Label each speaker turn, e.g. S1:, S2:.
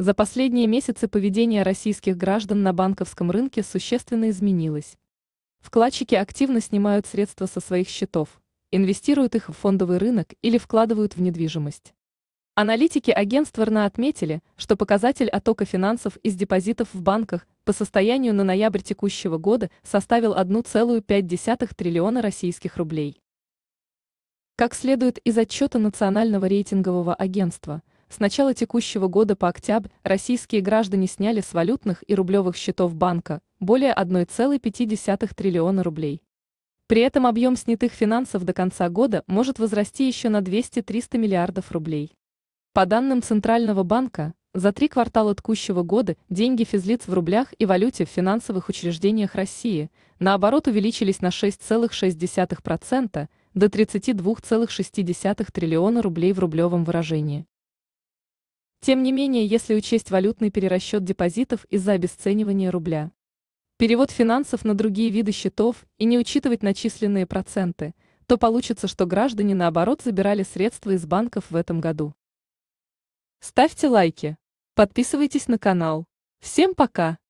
S1: За последние месяцы поведение российских граждан на банковском рынке существенно изменилось. Вкладчики активно снимают средства со своих счетов, инвестируют их в фондовый рынок или вкладывают в недвижимость. Аналитики агентства РНА отметили, что показатель оттока финансов из депозитов в банках по состоянию на ноябрь текущего года составил 1,5 триллиона российских рублей. Как следует из отчета Национального рейтингового агентства – с начала текущего года по октябрь российские граждане сняли с валютных и рублевых счетов банка более 1,5 триллиона рублей. При этом объем снятых финансов до конца года может возрасти еще на 200-300 миллиардов рублей. По данным Центрального банка, за три квартала текущего года деньги физлиц в рублях и валюте в финансовых учреждениях России, наоборот, увеличились на 6,6% до 32,6 триллиона рублей в рублевом выражении. Тем не менее, если учесть валютный перерасчет депозитов из-за обесценивания рубля, перевод финансов на другие виды счетов и не учитывать начисленные проценты, то получится, что граждане наоборот забирали средства из банков в этом году. Ставьте лайки, подписывайтесь на канал. Всем пока!